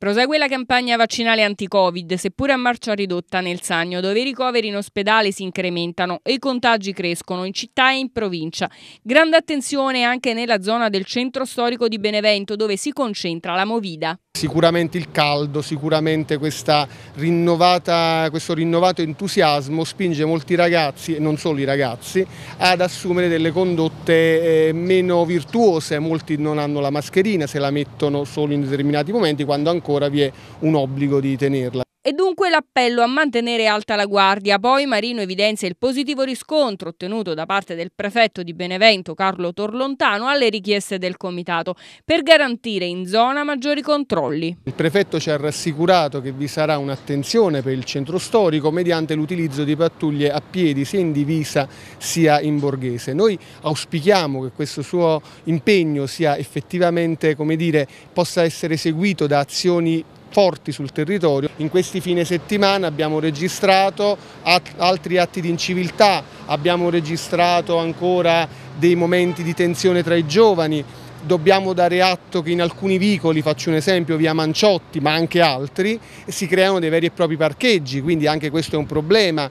Prosegue la campagna vaccinale anti-Covid, seppure a marcia ridotta nel Sannio, dove i ricoveri in ospedale si incrementano e i contagi crescono in città e in provincia. Grande attenzione anche nella zona del centro storico di Benevento, dove si concentra la Movida. Sicuramente il caldo, sicuramente questo rinnovato entusiasmo spinge molti ragazzi, e non solo i ragazzi, ad assumere delle condotte eh, meno virtuose. Molti non hanno la mascherina, se la mettono solo in determinati momenti, quando ancora vi è un obbligo di tenerla. E dunque l'appello a mantenere alta la guardia. Poi Marino evidenzia il positivo riscontro ottenuto da parte del prefetto di Benevento Carlo Torlontano alle richieste del comitato per garantire in zona maggiori controlli. Il prefetto ci ha rassicurato che vi sarà un'attenzione per il centro storico mediante l'utilizzo di pattuglie a piedi sia in divisa sia in borghese. Noi auspichiamo che questo suo impegno sia effettivamente, come dire, possa essere seguito da azioni forti sul territorio. In questi fine settimana abbiamo registrato at altri atti di inciviltà, abbiamo registrato ancora dei momenti di tensione tra i giovani, dobbiamo dare atto che in alcuni vicoli, faccio un esempio, via Manciotti ma anche altri, si creano dei veri e propri parcheggi, quindi anche questo è un problema.